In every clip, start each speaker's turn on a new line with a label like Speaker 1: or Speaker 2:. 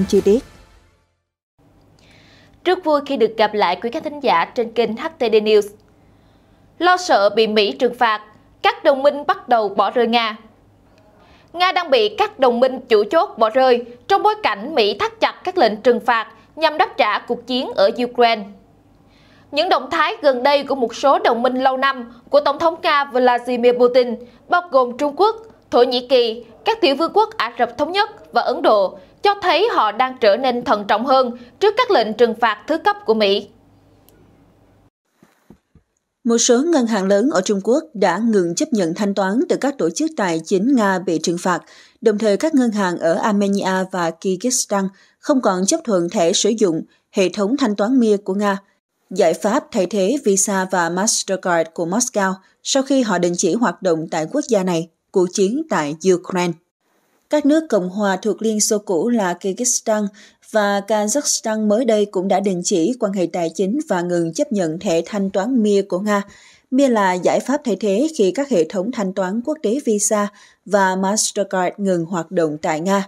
Speaker 1: tin chi tiết. Rất vui khi được gặp lại quý khán thính giả trên kênh HTD News. Lo sợ bị Mỹ trừng phạt, các đồng minh bắt đầu bỏ rơi Nga. Nga đang bị các đồng minh chủ chốt bỏ rơi trong bối cảnh Mỹ thắt chặt các lệnh trừng phạt nhằm đáp trả cuộc chiến ở Ukraine. Những động thái gần đây của một số đồng minh lâu năm của Tổng thống Nga Vladimir Putin, bao gồm Trung Quốc, Thổ Nhĩ Kỳ, các tiểu vương quốc Ả Rập Thống Nhất và Ấn Độ cho thấy họ đang trở nên thận trọng hơn trước các lệnh trừng phạt thứ cấp của Mỹ.
Speaker 2: Một số ngân hàng lớn ở Trung Quốc đã ngừng chấp nhận thanh toán từ các tổ chức tài chính Nga bị trừng phạt, đồng thời các ngân hàng ở Armenia và Kyrgyzstan không còn chấp thuận thẻ sử dụng hệ thống thanh toán Mir của Nga, giải pháp thay thế Visa và Mastercard của Moscow sau khi họ đình chỉ hoạt động tại quốc gia này, cuộc chiến tại Ukraine. Các nước Cộng hòa thuộc Liên Xô cũ là Kyrgyzstan và Kazakhstan mới đây cũng đã đình chỉ quan hệ tài chính và ngừng chấp nhận thẻ thanh toán MIR của Nga. MIR là giải pháp thay thế khi các hệ thống thanh toán quốc tế Visa và Mastercard ngừng hoạt động tại Nga.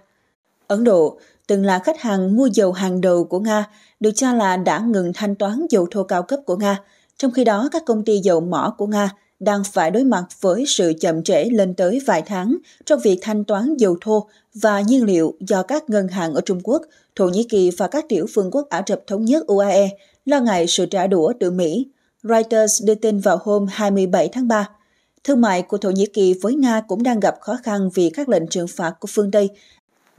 Speaker 2: Ấn Độ, từng là khách hàng mua dầu hàng đầu của Nga, được cho là đã ngừng thanh toán dầu thô cao cấp của Nga. Trong khi đó, các công ty dầu mỏ của Nga đang phải đối mặt với sự chậm trễ lên tới vài tháng trong việc thanh toán dầu thô và nhiên liệu do các ngân hàng ở Trung Quốc, Thổ Nhĩ Kỳ và các tiểu phương quốc Ả Rập Thống nhất UAE lo ngại sự trả đũa từ Mỹ. Reuters đưa tin vào hôm 27 tháng 3. Thương mại của Thổ Nhĩ Kỳ với Nga cũng đang gặp khó khăn vì các lệnh trừng phạt của phương Tây,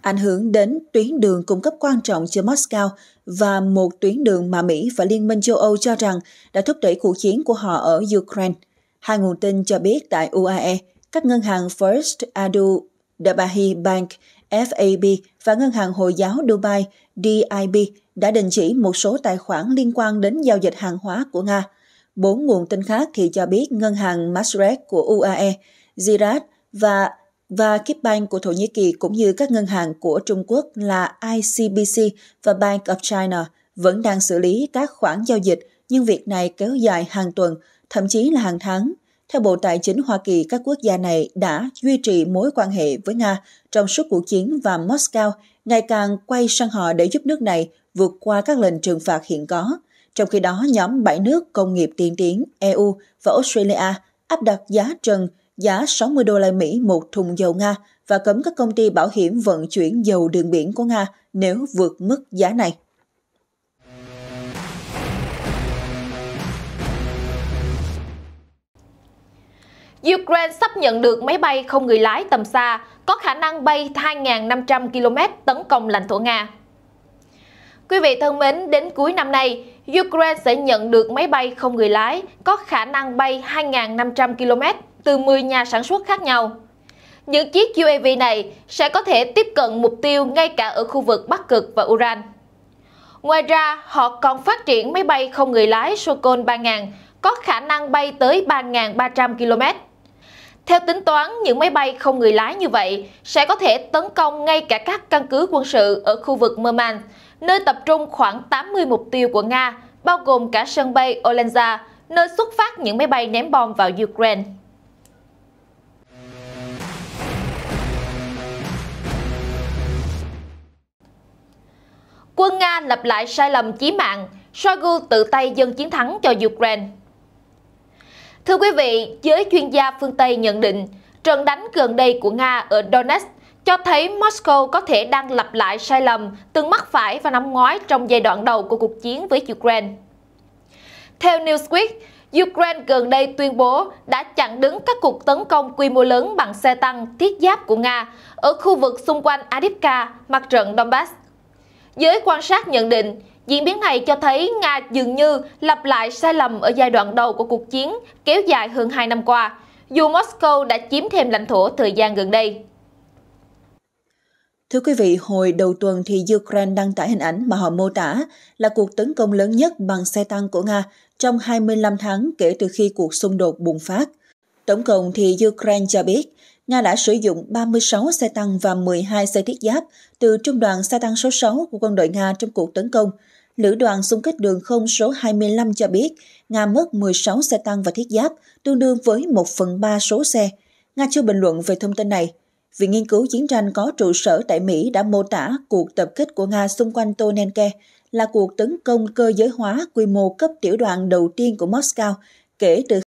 Speaker 2: ảnh hưởng đến tuyến đường cung cấp quan trọng cho Moscow và một tuyến đường mà Mỹ và Liên minh châu Âu cho rằng đã thúc đẩy cuộc chiến của họ ở Ukraine. Hai nguồn tin cho biết tại UAE, các ngân hàng First Adu Dabahi Bank FAB và Ngân hàng Hồi giáo Dubai DIB đã đình chỉ một số tài khoản liên quan đến giao dịch hàng hóa của Nga. Bốn nguồn tin khác thì cho biết ngân hàng Masrek của UAE, Zirat và và Kipbank của Thổ Nhĩ Kỳ cũng như các ngân hàng của Trung Quốc là ICBC và Bank of China vẫn đang xử lý các khoản giao dịch, nhưng việc này kéo dài hàng tuần thậm chí là hàng tháng. Theo Bộ Tài chính Hoa Kỳ, các quốc gia này đã duy trì mối quan hệ với Nga trong suốt cuộc chiến và Moscow ngày càng quay sang họ để giúp nước này vượt qua các lệnh trừng phạt hiện có. Trong khi đó, nhóm 7 nước công nghiệp tiên tiến EU và Australia áp đặt giá trần giá 60 đô la Mỹ một thùng dầu Nga và cấm các công ty bảo hiểm vận chuyển dầu đường biển của Nga nếu vượt mức giá này.
Speaker 1: Ukraine sắp nhận được máy bay không người lái tầm xa, có khả năng bay 2.500 km tấn công lãnh thổ Nga. Quý vị thân mến, đến cuối năm nay, Ukraine sẽ nhận được máy bay không người lái có khả năng bay 2.500 km từ 10 nhà sản xuất khác nhau. Những chiếc UAV này sẽ có thể tiếp cận mục tiêu ngay cả ở khu vực Bắc Cực và Uran. Ngoài ra, họ còn phát triển máy bay không người lái Sokol 3000 có khả năng bay tới 3.300 km. Theo tính toán, những máy bay không người lái như vậy sẽ có thể tấn công ngay cả các căn cứ quân sự ở khu vực Murmansk, nơi tập trung khoảng 80 mục tiêu của Nga, bao gồm cả sân bay Olenza, nơi xuất phát những máy bay ném bom vào Ukraine. Quân Nga lặp lại sai lầm chí mạng, Shoigu tự tay dâng chiến thắng cho Ukraine. Thưa quý vị, giới chuyên gia phương Tây nhận định, trận đánh gần đây của Nga ở Donetsk cho thấy Moscow có thể đang lặp lại sai lầm từng mắc phải vào năm ngoái trong giai đoạn đầu của cuộc chiến với Ukraine. Theo Newsweek, Ukraine gần đây tuyên bố đã chặn đứng các cuộc tấn công quy mô lớn bằng xe tăng thiết giáp của Nga ở khu vực xung quanh Adivka, mặt trận Donbass. Giới quan sát nhận định, Diễn biến này cho thấy Nga dường như lặp lại sai lầm ở giai đoạn đầu của cuộc chiến kéo dài hơn 2 năm qua, dù Moscow đã chiếm thêm lãnh thổ thời gian gần đây.
Speaker 2: Thưa quý vị, hồi đầu tuần thì Ukraine đăng tải hình ảnh mà họ mô tả là cuộc tấn công lớn nhất bằng xe tăng của Nga trong 25 tháng kể từ khi cuộc xung đột bùng phát. Tổng cộng thì Ukraine cho biết Nga đã sử dụng 36 xe tăng và 12 xe thiết giáp từ trung đoàn xe tăng số 6 của quân đội Nga trong cuộc tấn công. Lữ đoàn xung kích đường không số 25 cho biết Nga mất 16 xe tăng và thiết giáp, tương đương với 1 phần 3 số xe. Nga chưa bình luận về thông tin này. Viện nghiên cứu chiến tranh có trụ sở tại Mỹ đã mô tả cuộc tập kích của Nga xung quanh Tonenke là cuộc tấn công cơ giới hóa quy mô cấp tiểu đoàn đầu tiên của Moscow kể từ